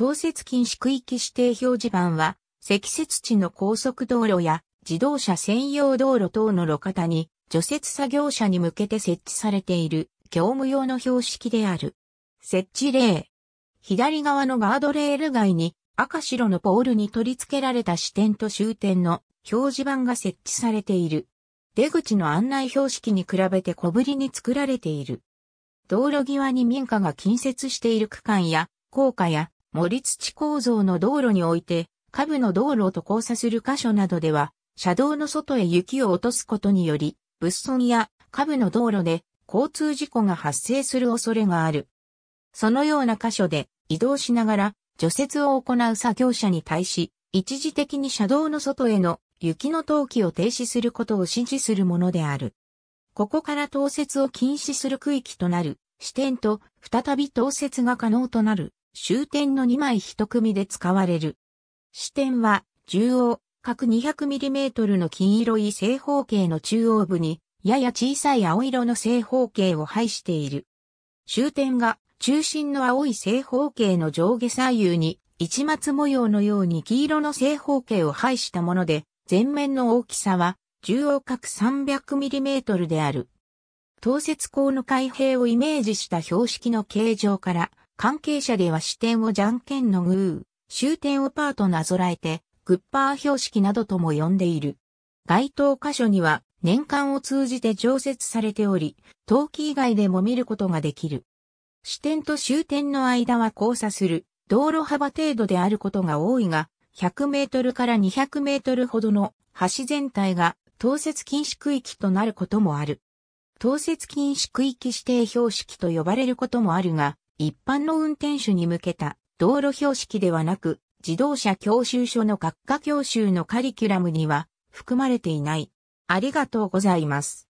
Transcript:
当設禁止区域指定表示板は、積雪地の高速道路や自動車専用道路等の路肩に除雪作業者に向けて設置されている業務用の標識である。設置例。左側のガードレール外に赤白のポールに取り付けられた支点と終点の表示板が設置されている。出口の案内標識に比べて小ぶりに作られている。道路際に民家が近接している区間や、高架や森土構造の道路において、下部の道路と交差する箇所などでは、車道の外へ雪を落とすことにより、物損や下部の道路で交通事故が発生する恐れがある。そのような箇所で移動しながら除雪を行う作業者に対し、一時的に車道の外への雪の投棄を停止することを指示するものである。ここから投雪を禁止する区域となる視点と再び投雪が可能となる終点の2枚1組で使われる。支点は、中央、角 200mm の金色い正方形の中央部に、やや小さい青色の正方形を配している。終点が、中心の青い正方形の上下左右に、一末模様のように黄色の正方形を配したもので、前面の大きさは、中央角 300mm である。透節光の開閉をイメージした標識の形状から、関係者では視点をじゃんけんのグー、終点をパーとなぞらえて、グッパー標識などとも呼んでいる。該当箇所には年間を通じて常設されており、陶器以外でも見ることができる。支点と終点の間は交差する道路幅程度であることが多いが、100メートルから200メートルほどの橋全体が当設禁止区域となることもある。当設禁止区域指定標識と呼ばれることもあるが、一般の運転手に向けた道路標識ではなく、自動車教習所の学科教習のカリキュラムには含まれていない。ありがとうございます。